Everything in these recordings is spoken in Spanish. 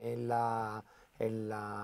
en la,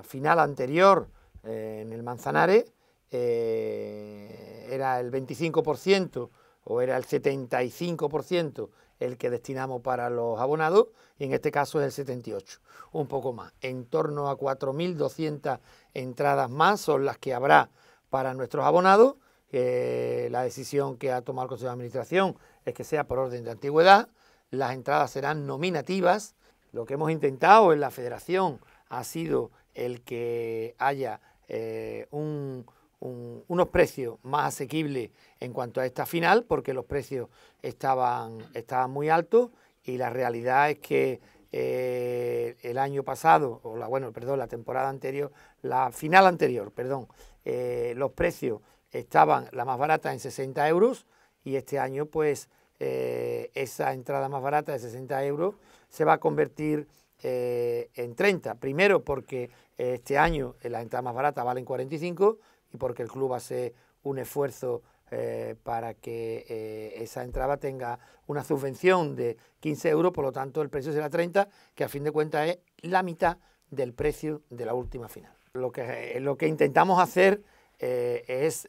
final anterior eh, en el Manzanares eh, era el 25% o era el 75% el que destinamos para los abonados y en este caso es el 78, un poco más. En torno a 4.200 entradas más son las que habrá para nuestros abonados. la decisión que ha tomado el Consejo de Administración es que sea por orden de antigüedad. Las entradas serán nominativas lo que hemos intentado en la federación ha sido el que haya eh, unos precios más asequibles en cuanto a esta final, porque los precios estaban, estaban muy altos y la realidad es que eh, el año pasado, o la, bueno, perdón, la temporada anterior, la final anterior, perdón, eh, los precios estaban la más barata en 60 euros y este año pues eh, esa entrada más barata de 60 euros se va a convertir eh, en 30. Primero porque eh, este año la entrada más barata vale en 45 y porque el club hace un esfuerzo para que esa entrada tenga una subvención de 15 euros, por lo tanto el precio será 30, que a fin de cuentas es la mitad del precio de la última final. Lo que, lo que intentamos hacer es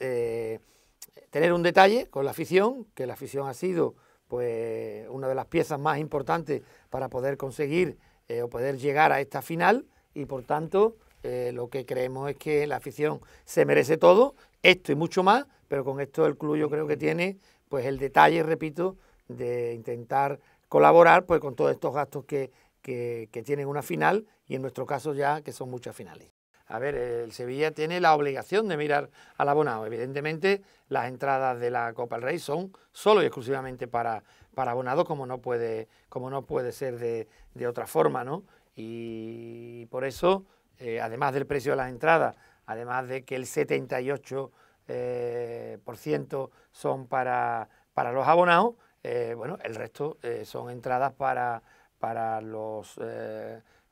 tener un detalle con la afición, que la afición ha sido pues una de las piezas más importantes para poder conseguir eh, o poder llegar a esta final y por tanto eh, lo que creemos es que la afición se merece todo, esto y mucho más, pero con esto el club yo creo que tiene pues el detalle, repito, de intentar colaborar pues con todos estos gastos que, que tienen una final y en nuestro caso ya que son muchas finales. A ver, el Sevilla tiene la obligación de mirar al abonado. Evidentemente, las entradas de la Copa del Rey son solo y exclusivamente para, para abonados, como no puede, como no puede ser de, otra forma, ¿no? Y por eso, eh, además del precio de las entradas, además de que el 78% eh, son para, para los abonados, eh, bueno, el resto son entradas para, para los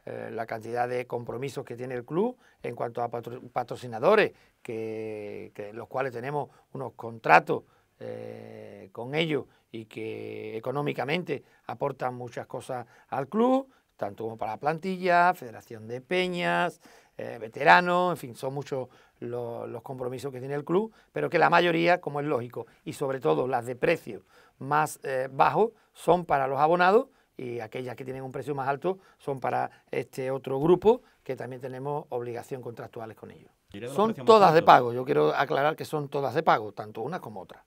eh, la cantidad de compromisos que tiene el club en cuanto a patrocinadores, que, los cuales tenemos unos contratos eh, con ellos y que económicamente aportan muchas cosas al club, tanto como para la plantilla, Federación de Peñas, eh, veteranos, en fin, son muchos los, los compromisos que tiene el club, pero que la mayoría, como es lógico, y sobre todo las de precios más bajos, son para los abonados y aquellas que tienen un precio más alto son para este otro grupo que también tenemos obligación contractuales con ellos. Son todas de pago, yo quiero aclarar que son todas de pago, tanto una como otra.